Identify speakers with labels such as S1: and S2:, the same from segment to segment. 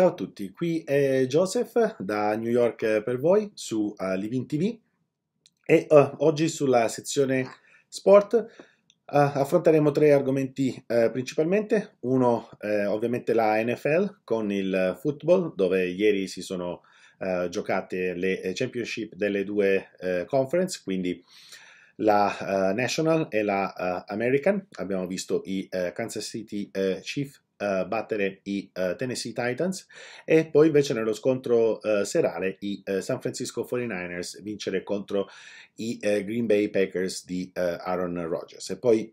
S1: Ciao a tutti, qui è Joseph da New York per voi su uh, Livin TV e uh, oggi sulla sezione sport uh, affronteremo tre argomenti uh, principalmente. Uno ovviamente la NFL con il football dove ieri si sono giocate le championship delle due conference, quindi la National e la American. Abbiamo visto i Kansas City Chiefs uh, battere i uh, Tennessee Titans e poi invece nello scontro eh, serale i San Francisco 49ers vincere contro i Green Bay Packers di Aaron Rodgers. E poi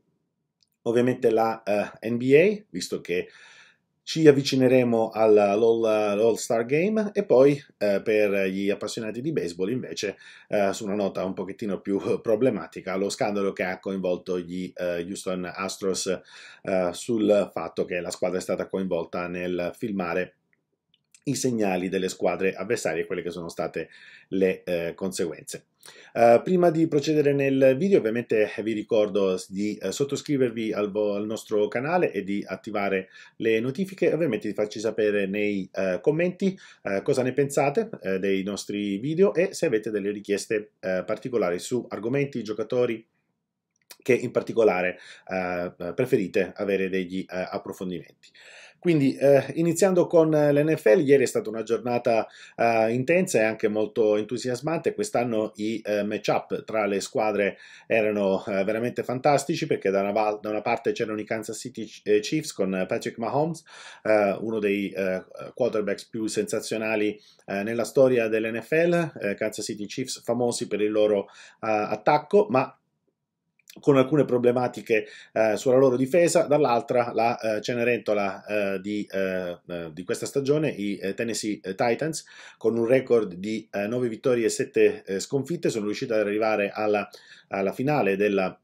S1: ovviamente la NBA, visto che ci avvicineremo all'All, Star Game e poi eh, per gli appassionati di baseball invece eh, su una nota un pochettino più problematica lo scandalo che ha coinvolto gli eh, Houston Astros eh, sul fatto che la squadra è stata coinvolta nel filmare i segnali delle squadre avversarie e quelle che sono state le eh, conseguenze. Uh, prima di procedere nel video ovviamente eh, vi ricordo di uh, sottoscrivervi al, al, nostro canale e di attivare le notifiche ovviamente di farci sapere nei uh, commenti cosa ne pensate dei nostri video e se avete delle richieste particolari su argomenti, giocatori che in particolare eh, preferite avere degli eh, approfondimenti. Quindi eh, iniziando con l'NFL, ieri è stata una giornata eh, intensa e anche molto entusiasmante, quest'anno i eh, match-up tra le squadre erano eh, veramente fantastici perché da una, da una, parte c'erano i Kansas City Chiefs con Patrick Mahomes, uno dei quarterbacks più sensazionali nella storia dell'NFL, Kansas City Chiefs famosi per il loro attacco, ma con alcune problematiche eh, sulla loro difesa, dall'altra la eh, Cenerentola eh, di, eh, eh, di, questa stagione, i eh, Tennessee Titans, con un record di 9 vittorie e 7 sconfitte, sono riusciti ad arrivare alla, alla finale della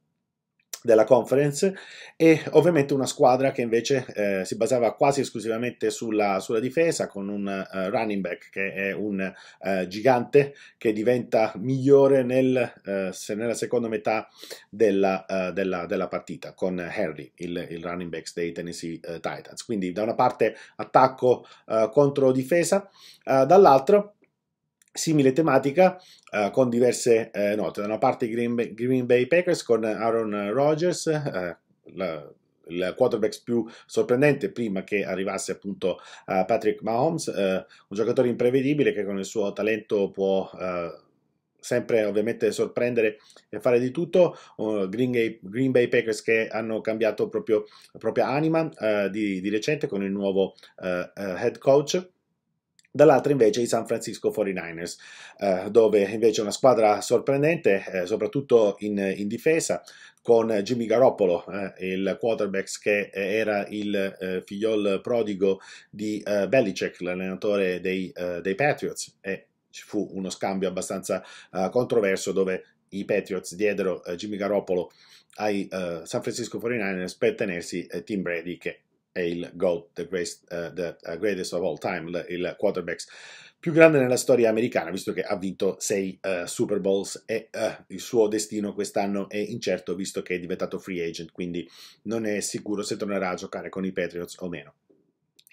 S1: della conference e ovviamente una squadra che invece eh, si basava quasi esclusivamente sulla, sulla difesa con un uh, running back che è un uh, gigante che diventa migliore nel, uh, se nella seconda metà della, della, della partita con Harry, il, il, running back dei Tennessee Titans. Quindi da una parte attacco contro difesa, dall'altro simile tematica uh, con diverse uh, note. Da una parte Green Green Bay Packers con Aaron Rodgers, uh, la, il quarterback più sorprendente prima che arrivasse appunto Patrick Mahomes, un giocatore imprevedibile che con il suo talento può sempre ovviamente sorprendere e fare di tutto. Uh, Green, Bay, Green, Bay, Packers che hanno cambiato proprio, propria anima uh, di, di, recente con il nuovo uh, head coach dall'altra invece i San Francisco 49ers, eh, dove invece una squadra sorprendente, eh, soprattutto in, in, difesa, con Jimmy Garoppolo, eh, il quarterback che era il eh, figliol prodigo di eh, Belichick, l'allenatore dei, eh, dei Patriots, e ci fu uno scambio abbastanza controverso dove i Patriots diedero Jimmy Garoppolo ai San Francisco 49ers per tenersi Tim Brady che è il GOAT, the, greatest, uh, the eh, greatest of all time, il, il quarterback più grande nella storia americana, visto che ha vinto sei uh, Super Bowls e uh, il suo destino quest'anno è incerto, visto che è diventato free agent, quindi non è sicuro se tornerà a giocare con i Patriots o meno.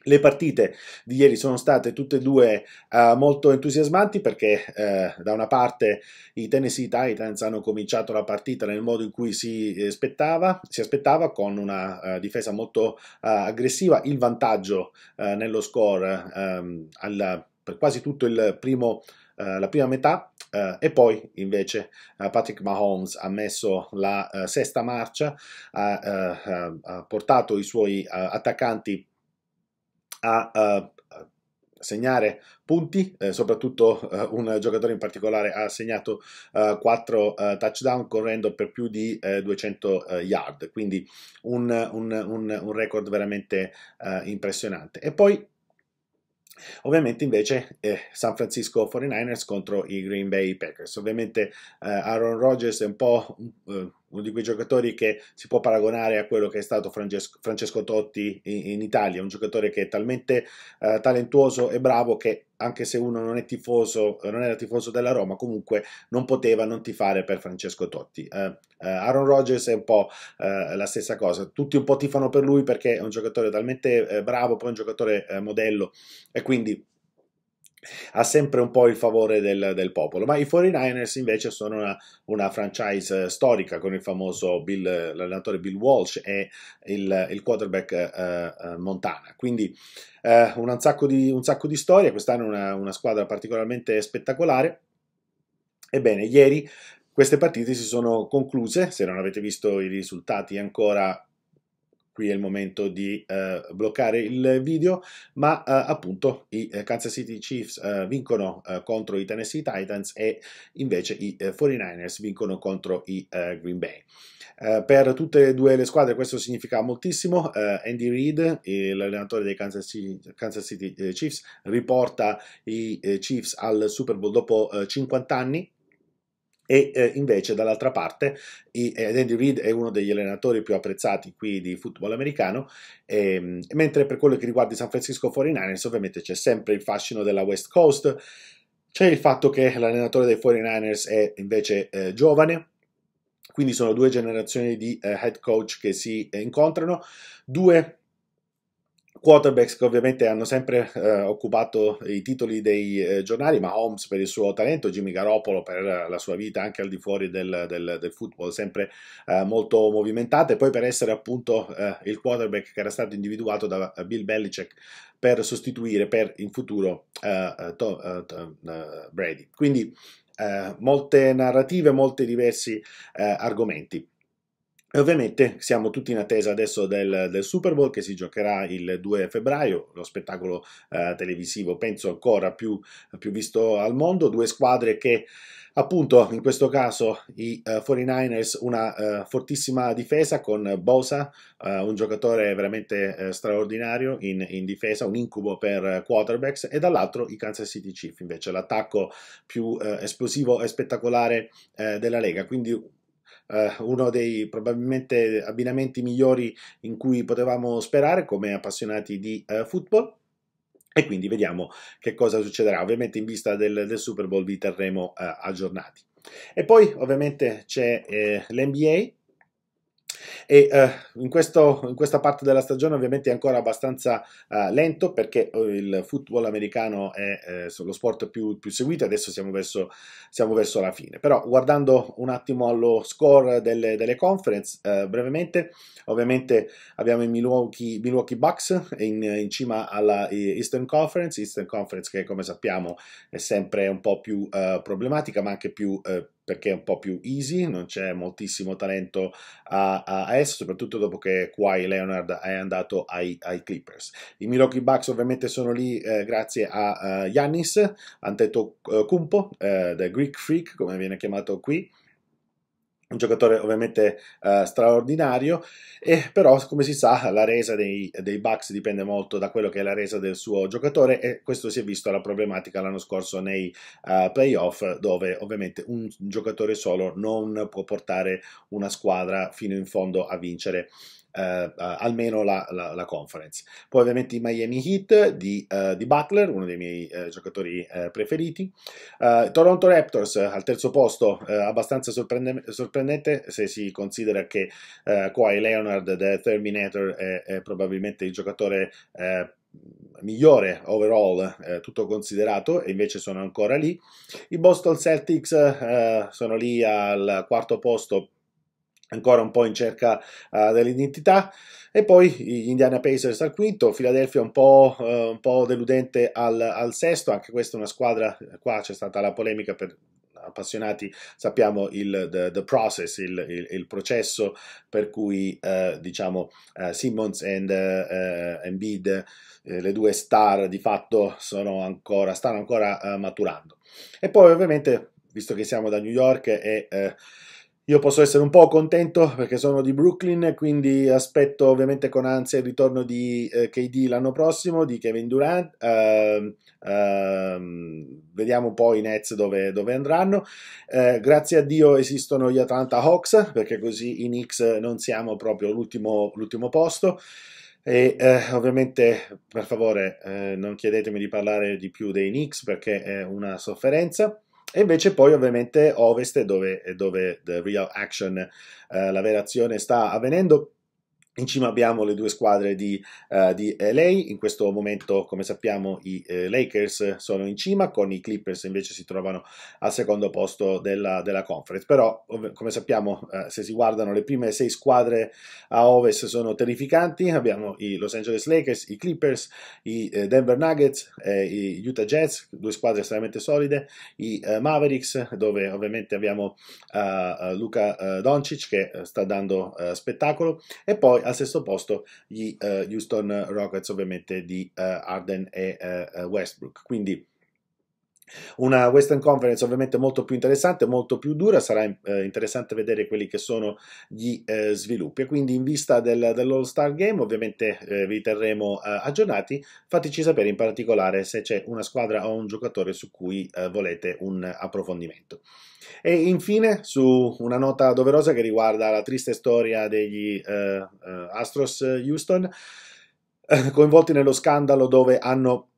S1: Le partite di ieri sono state tutte e due uh, molto entusiasmanti perché eh, da una parte i Tennessee Titans hanno cominciato la partita nel modo in cui si aspettava, eh, si aspettava con una uh, difesa molto uh, aggressiva, il vantaggio nello score um, al, per quasi tutto il primo la prima metà eh, e poi invece eh, Patrick Mahomes ha messo la eh, sesta marcia, ha, ha portato i suoi attaccanti a uh, segnare punti, eh, soprattutto eh, un giocatore in particolare ha segnato eh, 4 eh, touchdown correndo per più di 200 eh, yard, quindi un, un, un, un record veramente impressionante. E poi Ovviamente invece eh, San Francisco 49ers contro i Green Bay Packers. Ovviamente eh, Aaron Rodgers è un po' eh, uno di quei giocatori che si può paragonare a quello che è stato Francesco, Francesco Totti in, in, Italia, un giocatore che è talmente eh, talentuoso e bravo che anche se uno non è tifoso, non era tifoso della Roma, comunque non poteva non tifare per Francesco Totti. Eh, eh, Aaron Rodgers è un po' eh, la stessa cosa, tutti un po' tifano per lui perché è un giocatore talmente eh, bravo, poi è un giocatore eh, modello e quindi ha sempre un po' il favore del, del popolo, ma i 49ers invece sono una, una, franchise eh, storica con il famoso Bill, l'allenatore Bill Walsh e il, il quarterback uh, Montana, quindi uh, un, sacco di, un, sacco di, storie, quest'anno è una, una squadra particolarmente spettacolare. Ebbene, ieri queste partite si sono concluse, se non avete visto i risultati ancora qui è il momento di eh, bloccare il video, ma eh, appunto i eh, Kansas City Chiefs eh, vincono eh, contro i Tennessee Titans e invece i 49ers vincono contro i Green Bay. per tutte e due le squadre questo significa moltissimo, Andy Reid, l'allenatore dei Kansas City, Kansas City Chiefs, riporta i Chiefs al Super Bowl dopo 50 anni, e eh, invece dall'altra parte i, eh, Andy Reid è uno degli allenatori più apprezzati qui di football americano, ehm, mentre per quello che riguarda i San Francisco 49ers ovviamente c'è sempre il fascino della West Coast, c'è il fatto che l'allenatore dei 49ers è invece eh, giovane, quindi sono due generazioni di eh, head coach che si eh, incontrano, due quarterbacks che ovviamente hanno sempre eh, occupato i titoli dei eh, giornali, ma Holmes per il suo talento, Jimmy Garoppolo per la sua vita anche al di fuori del, del, del football, sempre eh, molto movimentata, e poi per essere appunto eh, il quarterback che era stato individuato da eh, Bill Belichick per sostituire per in futuro Tom, eh, Tom, Brady. Quindi molte narrative, molti diversi argomenti. E ovviamente siamo tutti in attesa adesso del, del, Super Bowl che si giocherà il 2 febbraio, lo spettacolo eh, televisivo penso ancora più, più, visto al mondo, due squadre che appunto in questo caso i uh, eh, 49ers una uh, fortissima difesa con Bosa, uh, un giocatore veramente straordinario in, in, difesa, un incubo per quarterbacks e dall'altro i Kansas City Chiefs invece l'attacco più esplosivo e spettacolare della Lega, quindi eh, uno dei probabilmente abbinamenti migliori in cui potevamo sperare come appassionati di eh, football. E quindi vediamo che cosa succederà. Ovviamente in vista del, del Super Bowl vi terremo eh, aggiornati. E poi ovviamente c'è eh, l'NBA e uh, in, questo, in, questa parte della stagione ovviamente è ancora abbastanza uh, lento perché oh, il football americano è eh, lo sport più, più seguito, adesso siamo verso, siamo verso, la fine. Però guardando un attimo allo score delle, delle conference, uh, brevemente, ovviamente abbiamo i Milwaukee, Milwaukee Bucks in, in, cima alla Eastern Conference, Eastern Conference che come sappiamo è sempre un po' più problematica ma anche più... Uh, perché è un po' più easy, non c'è moltissimo talento a, a est, soprattutto dopo che Kawhi Leonard è andato ai, ai, Clippers. I Milwaukee Bucks ovviamente sono lì eh, grazie a Yannis, uh, eh, Giannis, Anteto uh, Kumpo, eh, The Greek Freak, come viene chiamato qui, un giocatore ovviamente eh, straordinario, e però come si sa la resa dei, dei, Bucks dipende molto da quello che è la resa del suo giocatore e questo si è visto la problematica l'anno scorso nei uh, playoff dove ovviamente un giocatore solo non può portare una squadra fino in fondo a vincere eh, eh, almeno la, la, la, conference. Poi ovviamente i Miami Heat di, eh, di Butler, uno dei miei eh, giocatori eh, preferiti. Toronto Raptors al terzo posto, abbastanza sorprende- sorprendente se si considera che è Leonard, The Terminator, è, è probabilmente il giocatore eh, migliore overall, eh, tutto considerato, e invece sono ancora lì. I Boston Celtics eh, sono lì al quarto posto ancora un po' in cerca uh, dell'identità. E poi gli Indiana Pacers al quinto, Philadelphia un po', uh, un po deludente al, al, sesto, anche questa è una squadra, qua c'è stata la polemica per appassionati sappiamo il the, the process, il, il, il, processo per cui uh, diciamo Simmons e uh, Embiid, le due star di fatto sono ancora, stanno ancora maturando. E poi ovviamente, visto che siamo da New York e io posso essere un po' contento perché sono di Brooklyn, quindi aspetto ovviamente con ansia il ritorno di eh, KD l'anno prossimo, di Kevin Durant. Uh, uh, vediamo poi i Nets dove, dove andranno. Uh, grazie a Dio esistono gli Atlanta Hawks perché così in X non siamo proprio l'ultimo, l'ultimo posto. E eh, ovviamente, per favore, eh, non chiedetemi di parlare di più dei Knicks perché è una sofferenza. E invece poi ovviamente ovest è dove, è dove the real action, eh, la vera azione sta avvenendo in cima abbiamo le due squadre di, uh, di, LA, in questo momento come sappiamo i eh, Lakers sono in cima, con i Clippers invece si trovano al secondo posto della, della conference, però come sappiamo uh, se si guardano le prime sei squadre a ovest sono terrificanti, abbiamo i Los Angeles Lakers, i Clippers, i eh, Denver Nuggets, eh, i Utah Jets, due squadre estremamente solide, i eh, Mavericks dove ovviamente abbiamo uh, Luca Doncic che sta dando spettacolo e poi poi al sesto posto gli eh, Houston Rockets ovviamente di eh, Arden e eh, Westbrook. Quindi una Western Conference ovviamente molto più interessante, molto più dura, sarà eh, interessante vedere quelli che sono gli eh, sviluppi. E quindi in vista del, dell'All Star Game ovviamente eh, vi terremo eh, aggiornati, fateci sapere in particolare se c'è una squadra o un giocatore su cui eh, volete un approfondimento. E infine su una nota doverosa che riguarda la triste storia degli eh, Astros Houston coinvolti nello scandalo dove hanno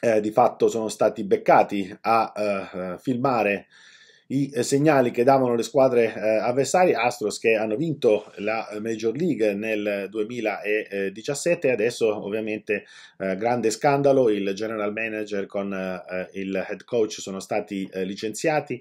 S1: eh, di fatto sono stati beccati a eh, eh filmare i segnali che davano le squadre eh, avversarie, Astros che hanno vinto la Major League nel 2017 adesso ovviamente eh, grande scandalo, il general manager con eh, il head coach sono stati licenziati,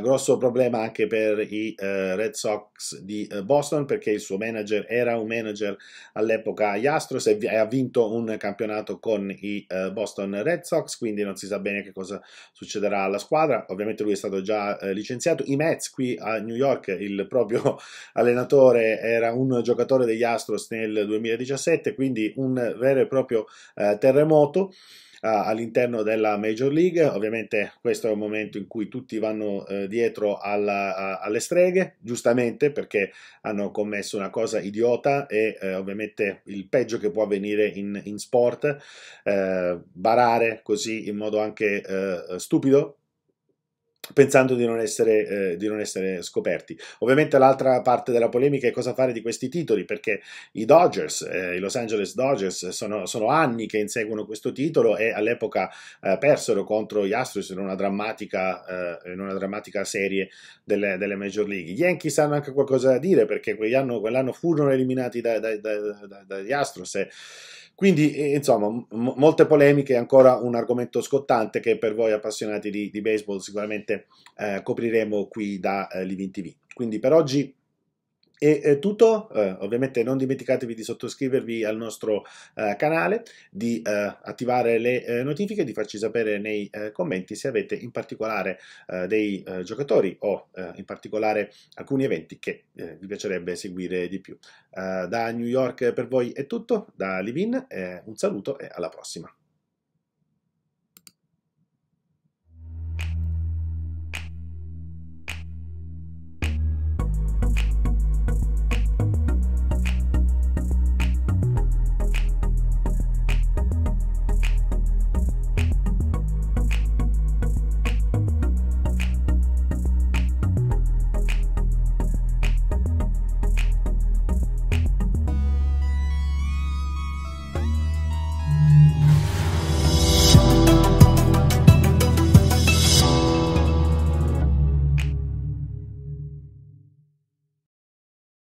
S1: grosso problema anche per i Red Sox di Boston perché il suo manager era un manager all'epoca agli Astros e ha vinto un campionato con i Boston Red Sox, quindi non si sa bene che cosa succederà alla squadra, ovviamente lui è stato già eh, licenziato i Mets qui a New York, il proprio allenatore era un giocatore degli Astros nel 2017, quindi un vero e proprio eh, terremoto eh, all'interno della Major League. Ovviamente questo è un momento in cui tutti vanno eh, dietro alla, a, alle streghe, giustamente perché hanno commesso una cosa idiota e eh, ovviamente il peggio che può avvenire in, in sport, eh, barare così in modo anche stupido pensando di non, essere, eh, di non, essere, scoperti. Ovviamente l'altra parte della polemica è cosa fare di questi titoli, perché i Dodgers, eh, i Los Angeles Dodgers, sono, sono, anni che inseguono questo titolo e all'epoca eh, persero contro gli Astros in una drammatica, eh, in una drammatica serie delle, delle, Major League. Gli Yankees hanno anche qualcosa da dire, perché quell'anno, quell'anno furono eliminati dagli da, da, da, Astros e quindi, eh, insomma, m- molte polemiche, ancora un argomento scottante che per voi appassionati di, di baseball sicuramente eh, copriremo qui da eh, Living TV. Quindi per oggi è tutto, eh, ovviamente non dimenticatevi di sottoscrivervi al nostro eh, canale, di eh, attivare le eh, notifiche, di farci sapere nei eh, commenti se avete in particolare eh, dei giocatori o in particolare alcuni eventi che vi piacerebbe seguire di più. da New York per voi è tutto, da Livin un saluto e alla prossima.